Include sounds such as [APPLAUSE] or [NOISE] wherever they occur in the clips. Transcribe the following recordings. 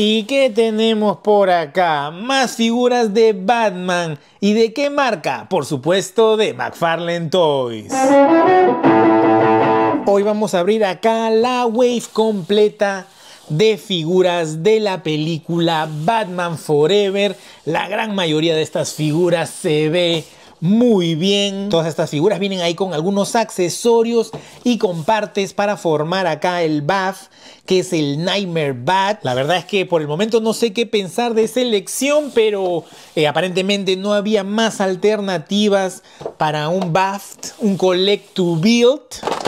¿Y qué tenemos por acá? Más figuras de Batman. ¿Y de qué marca? Por supuesto, de McFarlane Toys. Hoy vamos a abrir acá la wave completa de figuras de la película Batman Forever. La gran mayoría de estas figuras se ve muy bien. Todas estas figuras vienen ahí con algunos accesorios y con partes para formar acá el BAF, que es el Nightmare Bat. La verdad es que por el momento no sé qué pensar de selección, pero eh, aparentemente no había más alternativas para un BAF, un collect to build.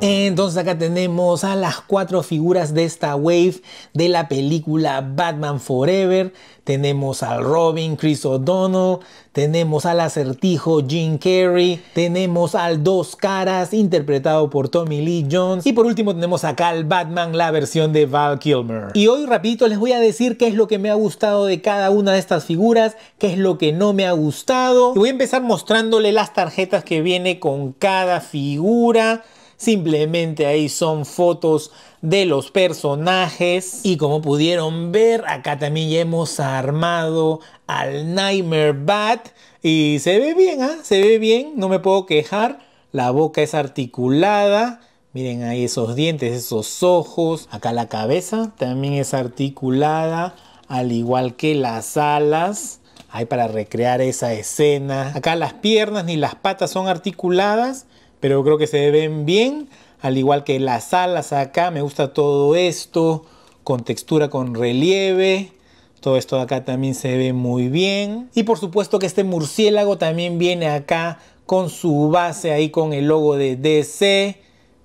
Entonces acá tenemos a las cuatro figuras de esta wave de la película Batman Forever. Tenemos al Robin, Chris O'Donnell, tenemos al acertijo Jim Carrey, tenemos al Dos Caras interpretado por Tommy Lee Jones y por último tenemos acá al Batman, la versión de Val Kilmer. Y hoy rapidito les voy a decir qué es lo que me ha gustado de cada una de estas figuras, qué es lo que no me ha gustado. Y voy a empezar mostrándole las tarjetas que viene con cada figura. Simplemente ahí son fotos de los personajes. Y como pudieron ver, acá también ya hemos armado al Nightmare Bat. Y se ve bien, ¿ah? Se ve bien, no me puedo quejar. La boca es articulada. Miren ahí esos dientes, esos ojos. Acá la cabeza también es articulada, al igual que las alas. Ahí para recrear esa escena. Acá las piernas ni las patas son articuladas pero creo que se ven bien, al igual que las alas acá, me gusta todo esto, con textura, con relieve. Todo esto acá también se ve muy bien. Y por supuesto que este murciélago también viene acá con su base ahí con el logo de DC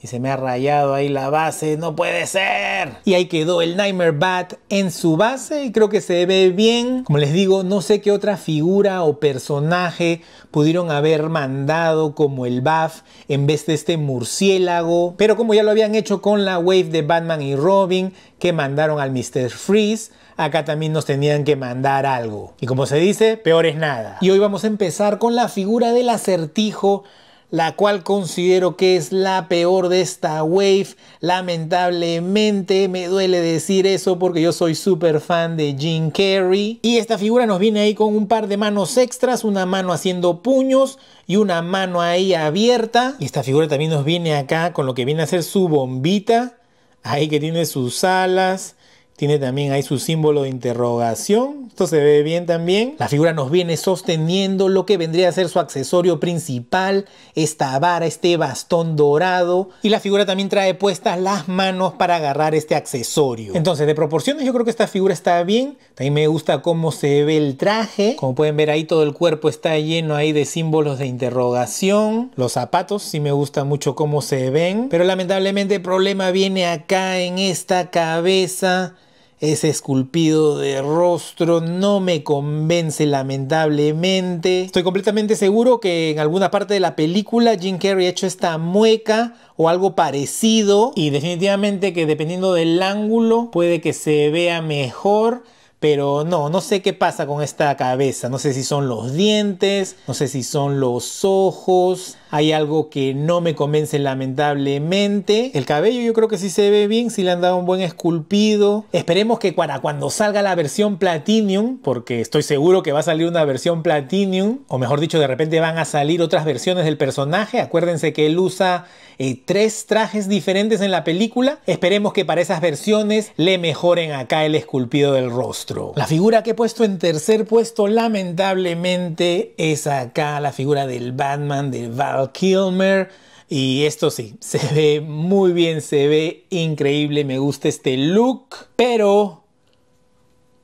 y se me ha rayado ahí la base, no puede ser. Y ahí quedó el Nightmare Bat en su base y creo que se ve bien. Como les digo, no sé qué otra figura o personaje pudieron haber mandado como el Buff en vez de este murciélago, pero como ya lo habían hecho con la wave de Batman y Robin que mandaron al Mr. Freeze, acá también nos tenían que mandar algo. Y como se dice, peor es nada. Y hoy vamos a empezar con la figura del acertijo la cual considero que es la peor de esta wave. Lamentablemente me duele decir eso porque yo soy súper fan de Jim Carrey. Y esta figura nos viene ahí con un par de manos extras, una mano haciendo puños y una mano ahí abierta. Y esta figura también nos viene acá con lo que viene a ser su bombita, ahí que tiene sus alas tiene también ahí su símbolo de interrogación. Esto se ve bien también. La figura nos viene sosteniendo lo que vendría a ser su accesorio principal, esta vara, este bastón dorado. Y la figura también trae puestas las manos para agarrar este accesorio. Entonces, de proporciones yo creo que esta figura está bien. También me gusta cómo se ve el traje. Como pueden ver ahí todo el cuerpo está lleno ahí de símbolos de interrogación. Los zapatos sí me gusta mucho cómo se ven. Pero lamentablemente el problema viene acá en esta cabeza ese esculpido de rostro no me convence lamentablemente. Estoy completamente seguro que en alguna parte de la película Jim Carrey ha hecho esta mueca o algo parecido y definitivamente que dependiendo del ángulo puede que se vea mejor. Pero no, no sé qué pasa con esta cabeza. No sé si son los dientes, no sé si son los ojos. Hay algo que no me convence lamentablemente. El cabello yo creo que sí se ve bien, sí le han dado un buen esculpido. Esperemos que para cuando salga la versión Platinum, porque estoy seguro que va a salir una versión Platinum, o mejor dicho, de repente van a salir otras versiones del personaje. Acuérdense que él usa eh, tres trajes diferentes en la película. Esperemos que para esas versiones le mejoren acá el esculpido del rostro. La figura que he puesto en tercer puesto lamentablemente es acá la figura del Batman, del Batman Kilmer. Y esto sí, [LAUGHS] se ve muy bien, se ve increíble, me gusta este look, pero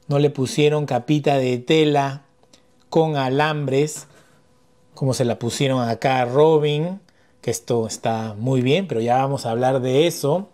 no le pusieron capita de tela con alambres como se la pusieron acá a Robin, que esto está muy bien, pero ya vamos a hablar de eso.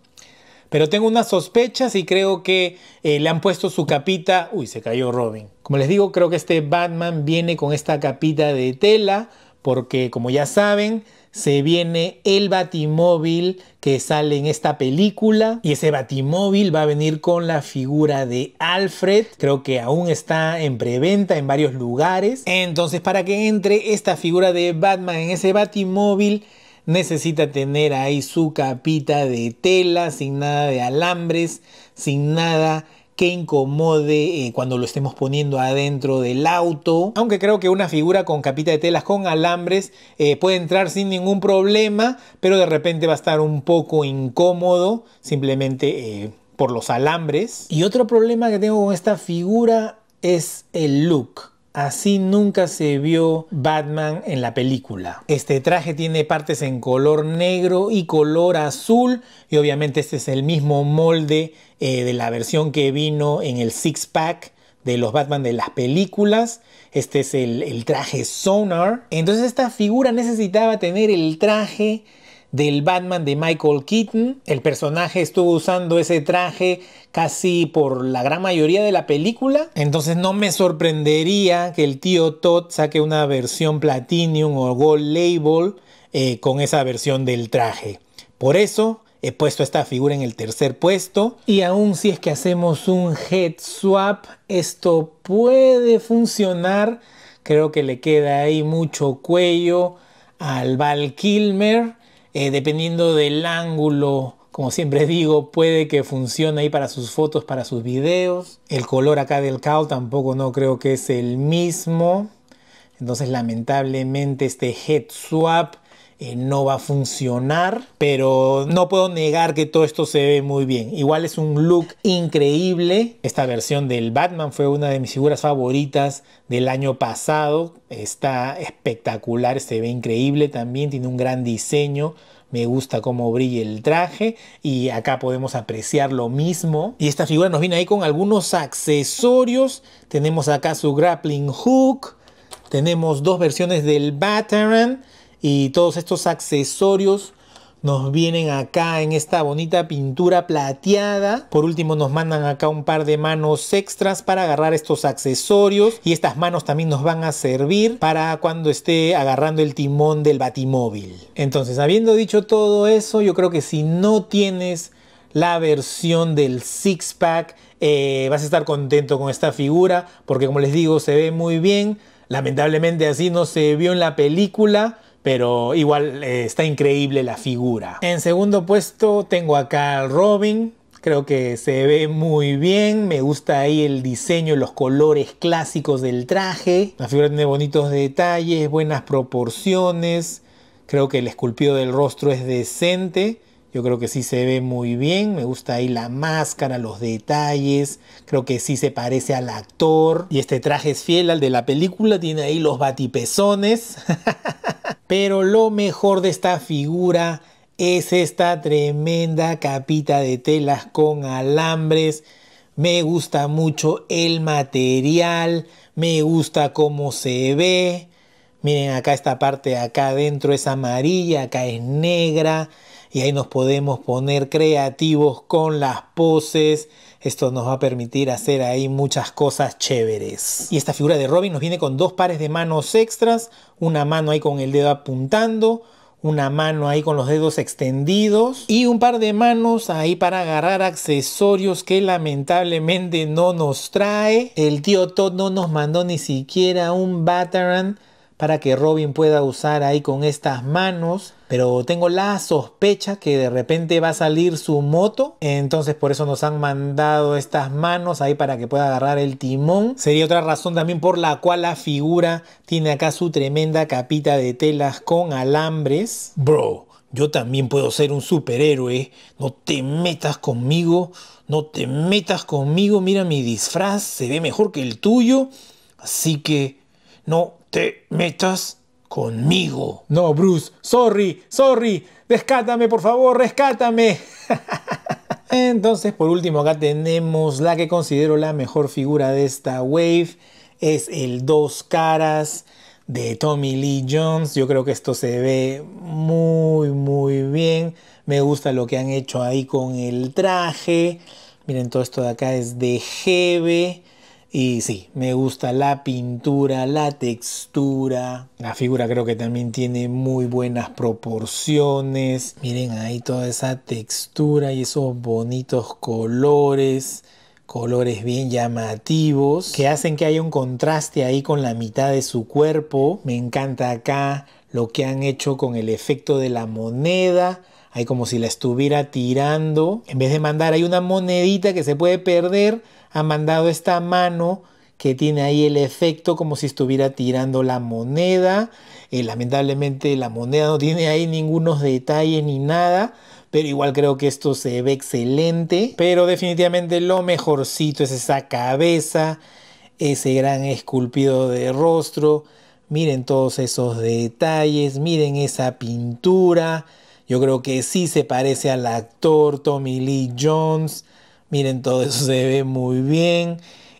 Pero tengo unas sospechas y creo que eh, le han puesto su capita. Uy, se cayó Robin. Como les digo, creo que este Batman viene con esta capita de tela porque como ya saben, se viene el batimóvil que sale en esta película y ese batimóvil va a venir con la figura de Alfred creo que aún está en preventa en varios lugares entonces para que entre esta figura de Batman en ese batimóvil necesita tener ahí su capita de tela sin nada de alambres sin nada que incomode eh, cuando lo estemos poniendo adentro del auto. Aunque creo que una figura con capita de telas con alambres eh, puede entrar sin ningún problema, pero de repente va a estar un poco incómodo simplemente eh, por los alambres. Y otro problema que tengo con esta figura es el look. Así nunca se vio Batman en la película. Este traje tiene partes en color negro y color azul y obviamente este es el mismo molde eh, de la versión que vino en el six pack de los Batman de las películas. Este es el traje Sonar. Entonces esta figura necesitaba tener el traje del Batman de Michael Keaton. El personaje estuvo usando ese traje casi por la gran mayoría de la película. Entonces no me sorprendería que el tío Todd saque una versión Platinum o Gold Label eh, con esa versión del traje. Por eso he puesto esta figura en el tercer puesto. Y aún si es que hacemos un head swap, esto puede funcionar. Creo que le queda ahí mucho cuello al Val Kilmer. Eh, dependiendo del ángulo, como siempre digo, puede que funcione ahí para sus fotos, para sus videos. El color acá del cow tampoco no creo que es el mismo. Entonces lamentablemente este head swap eh, no va a funcionar, pero no puedo negar que todo esto se ve muy bien. Igual es un look increíble. Esta versión del Batman fue una de mis figuras favoritas del año pasado. Está espectacular, se ve increíble también, tiene un gran diseño me gusta cómo brilla el traje y acá podemos apreciar lo mismo. Y esta figura nos viene ahí con algunos accesorios. Tenemos acá su grappling hook, tenemos dos versiones del Batman y todos estos accesorios nos vienen acá en esta bonita pintura plateada. Por último nos mandan acá un par de manos extras para agarrar estos accesorios y estas manos también nos van a servir para cuando esté agarrando el timón del batimóvil. Entonces, habiendo dicho todo eso, yo creo que si no tienes la versión del six pack eh, vas a estar contento con esta figura porque como les digo se ve muy bien lamentablemente así no se vio en la película pero igual eh, está increíble la figura. En segundo puesto tengo acá al Robin, creo que se ve muy bien, me gusta ahí el diseño, los colores clásicos del traje, la figura tiene bonitos detalles, buenas proporciones, creo que el esculpido del rostro es decente. Yo creo que sí se ve muy bien, me gusta ahí la máscara, los detalles, creo que sí se parece al actor. Y este traje es fiel al de la película, tiene ahí los batipezones. [LAUGHS] Pero lo mejor de esta figura es esta tremenda capita de telas con alambres. Me gusta mucho el material, me gusta cómo se ve. Miren acá esta parte de acá adentro es amarilla, acá es negra y ahí nos podemos poner creativos con las poses esto nos va a permitir hacer ahí muchas cosas chéveres. Y esta figura de Robin nos viene con dos pares de manos extras, una mano ahí con el dedo apuntando, una mano ahí con los dedos extendidos y un par de manos ahí para agarrar accesorios que lamentablemente no nos trae. El tío Todd no nos mandó ni siquiera un Bataran para que Robin pueda usar ahí con estas manos pero tengo la sospecha que de repente va a salir su moto, entonces por eso nos han mandado estas manos ahí para que pueda agarrar el timón. Sería otra razón también por la cual la figura tiene acá su tremenda capita de telas con alambres. Bro, yo también puedo ser un superhéroe. No te metas conmigo. No te metas conmigo. Mira mi disfraz. Se ve mejor que el tuyo. Así que no te metas conmigo. No, Bruce, sorry, sorry, rescátame, por favor, rescátame. [LAUGHS] Entonces, por último, acá tenemos la que considero la mejor figura de esta wave. Es el dos caras de Tommy Lee Jones. Yo creo que esto se ve muy, muy bien. Me gusta lo que han hecho ahí con el traje. Miren, todo esto de acá es de Hebe. Y sí, me gusta la pintura, la textura. La figura creo que también tiene muy buenas proporciones. Miren ahí toda esa textura y esos bonitos colores colores bien llamativos que hacen que haya un contraste ahí con la mitad de su cuerpo. Me encanta acá lo que han hecho con el efecto de la moneda hay como si la estuviera tirando. En vez de mandar, hay una monedita que se puede perder. Ha mandado esta mano que tiene ahí el efecto como si estuviera tirando la moneda. Eh, lamentablemente la moneda no tiene ahí ningunos detalles ni nada. Pero igual creo que esto se ve excelente. Pero definitivamente lo mejorcito es esa cabeza. Ese gran esculpido de rostro. Miren todos esos detalles. Miren esa pintura. Yo creo que sí se parece al actor Tommy Lee Jones. Miren, todo eso se ve muy bien.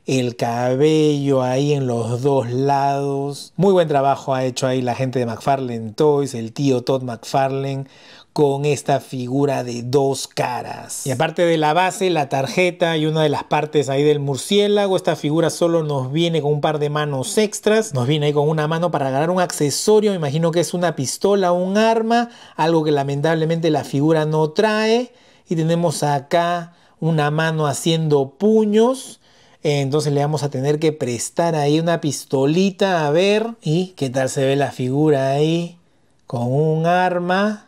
El cabello ahí en los dos lados. Muy buen trabajo ha hecho ahí la gente de McFarlane Toys, el tío Todd McFarlane con esta figura de dos caras. Y aparte de la base, la tarjeta y una de las partes ahí del murciélago, esta figura solo nos viene con un par de manos extras, nos viene ahí con una mano para agarrar un accesorio, me imagino que es una pistola, un arma, algo que lamentablemente la figura no trae. Y tenemos acá una mano haciendo puños, entonces le vamos a tener que prestar ahí una pistolita a ver. ¿Y qué tal se ve la figura ahí? Con un arma.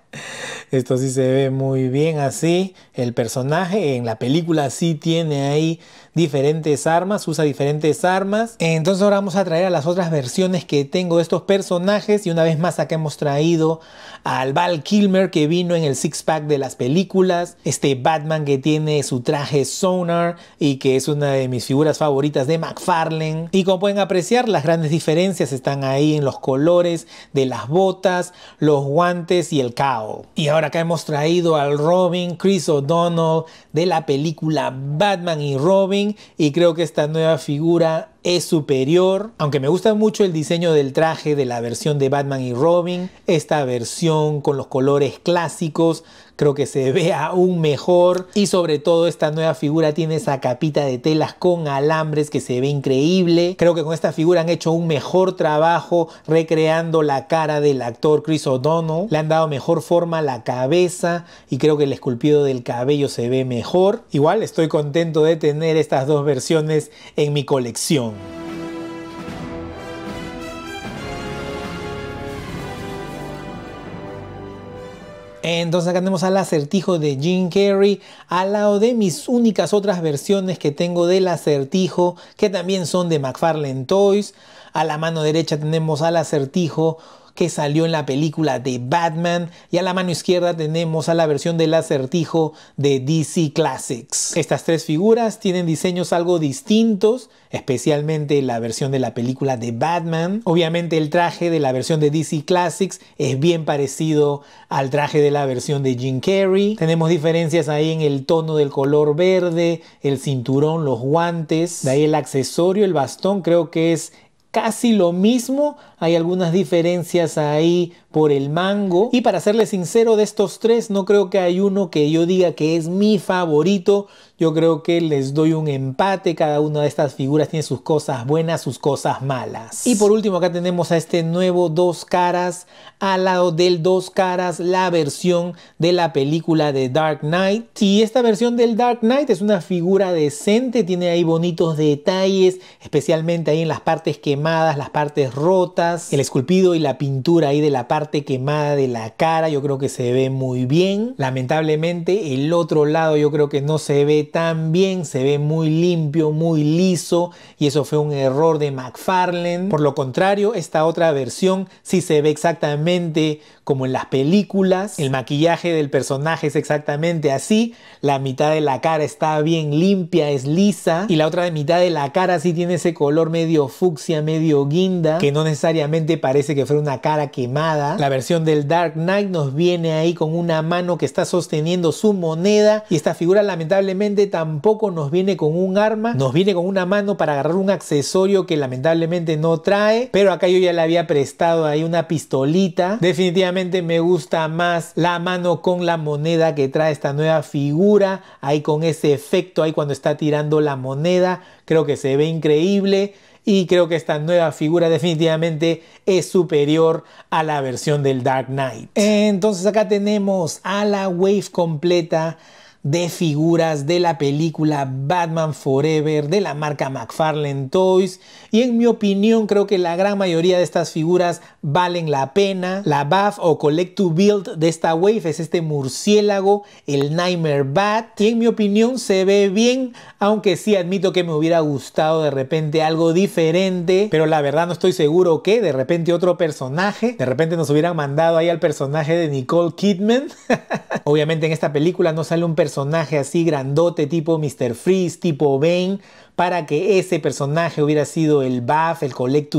Esto sí se ve muy bien así. El personaje en la película sí tiene ahí diferentes armas, usa diferentes armas. Entonces ahora vamos a traer a las otras versiones que tengo de estos personajes. Y una vez más acá hemos traído al Val Kilmer que vino en el six-pack de las películas. Este Batman que tiene su traje Sonar y que es una de mis figuras favoritas de McFarlane. Y como pueden apreciar, las grandes diferencias están ahí en los colores de las botas, los guantes y el caos. Y ahora por acá hemos traído al Robin, Chris O'Donnell, de la película Batman y Robin. Y creo que esta nueva figura es superior. Aunque me gusta mucho el diseño del traje de la versión de Batman y Robin, esta versión con los colores clásicos creo que se [LAUGHS] ve aún mejor y sobre todo esta nueva figura tiene esa capita de telas con alambres que se ve increíble. Creo que con esta figura han hecho un mejor trabajo recreando la cara del actor Chris O'Donnell. Le han dado mejor forma a la cabeza y creo que el esculpido del cabello se ve mejor. Igual estoy contento de tener estas dos versiones en mi colección. Entonces acá tenemos al acertijo de Jim Carrey al lado de mis únicas otras versiones que tengo del acertijo que también son de McFarlane Toys. A la mano derecha tenemos al acertijo que salió en la película de Batman y a la mano izquierda tenemos a la versión del acertijo de DC Classics. Estas tres figuras tienen diseños algo distintos, especialmente la versión de la película de Batman. Obviamente el traje de la versión de DC Classics es bien parecido al traje de la versión de Jim Carrey. Tenemos diferencias ahí en el tono del color verde, el cinturón, los guantes, de ahí el accesorio, el bastón, creo que es casi lo mismo, hay algunas diferencias ahí por el mango. Y para serle sincero, de estos tres no creo que hay uno que yo diga que es mi favorito. Yo creo que les doy un empate. Cada una de estas figuras tiene sus cosas buenas, sus cosas malas. Y por último acá tenemos a este nuevo Dos Caras. Al lado del Dos Caras, la versión de la película de Dark Knight. Y esta versión del Dark Knight es una figura decente. Tiene ahí bonitos detalles, especialmente ahí en las partes quemadas, las partes rotas el esculpido y la pintura ahí de la parte quemada de la cara, yo creo que se ve muy bien. Lamentablemente el otro lado yo creo que no se ve tan bien, se ve muy limpio, muy liso y eso fue un error de McFarlane. Por lo contrario, esta otra versión sí se ve exactamente como en las películas. El maquillaje del personaje es exactamente así, la mitad de la cara está bien limpia, es lisa y la otra mitad de la cara sí tiene ese color medio fucsia, medio guinda, que no necesariamente parece que fue una cara quemada. La versión del Dark Knight nos viene ahí con una mano que está sosteniendo su moneda y esta figura lamentablemente tampoco nos viene con un arma, nos viene con una mano para agarrar un accesorio que lamentablemente no trae, pero acá yo ya le había prestado ahí una pistolita. Definitivamente me gusta más la mano con la moneda que trae esta nueva figura, ahí con ese efecto ahí cuando está tirando la moneda, creo que se ve increíble y creo que esta nueva figura definitivamente es superior a la versión del Dark Knight. Entonces acá tenemos a la wave completa de figuras de la película Batman Forever de la marca McFarlane Toys y en mi opinión creo que la gran mayoría de estas figuras valen la pena. La Buff o Collect to Build de esta Wave es este murciélago, el Nightmare Bat y en mi opinión se ve bien aunque sí admito que me hubiera gustado de repente algo diferente pero la verdad no estoy seguro que de repente otro personaje, de repente nos hubieran mandado ahí al personaje de Nicole Kidman. [LAUGHS] Obviamente en esta película no sale un personaje personaje así grandote tipo Mr. Freeze, tipo Bane, para que ese personaje hubiera sido el buff, el collect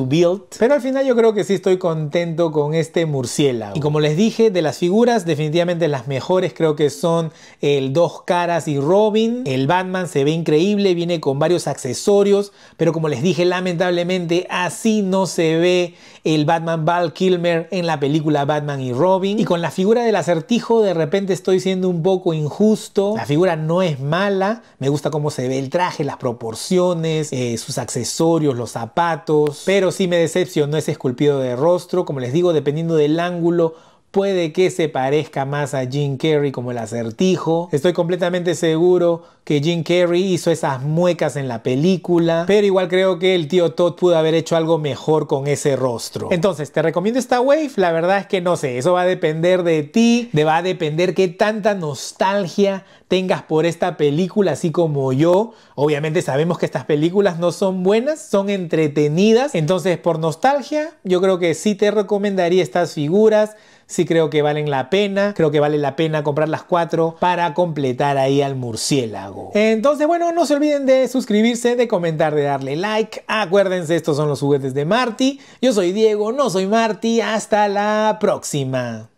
Pero al final yo creo que sí estoy contento con este murciélago. Y como les dije, de las figuras, definitivamente las mejores creo que son el Dos Caras y Robin. El Batman se ve increíble, viene con varios accesorios, pero como les dije, lamentablemente así no se ve el Batman Val Kilmer en la película Batman y Robin. Y con la figura del acertijo, de repente estoy siendo un poco injusto. La figura no es mala, me gusta cómo se ve el traje, las proporciones eh, sus accesorios, los zapatos, pero si me decepcionó ese esculpido de rostro, como les digo, dependiendo del ángulo puede que se parezca más a Jim Carrey como el acertijo. Estoy completamente seguro que Jim Carrey hizo esas muecas en la película, pero igual creo que el tío Todd pudo haber hecho algo mejor con ese rostro. Entonces, ¿te recomiendo esta wave? La verdad es que no sé, eso va a depender de ti, va a depender qué tanta nostalgia tengas por esta película, así como yo. Obviamente sabemos que estas películas no son buenas, son entretenidas. Entonces, por nostalgia, yo creo que sí te recomendaría estas figuras. Sí creo que valen la pena, creo que vale la pena comprar las cuatro para completar ahí al murciélago. Entonces, bueno, no se olviden de suscribirse, de comentar, de darle like. Acuérdense, estos son los juguetes de Marty. Yo soy Diego, no soy Marty. Hasta la próxima.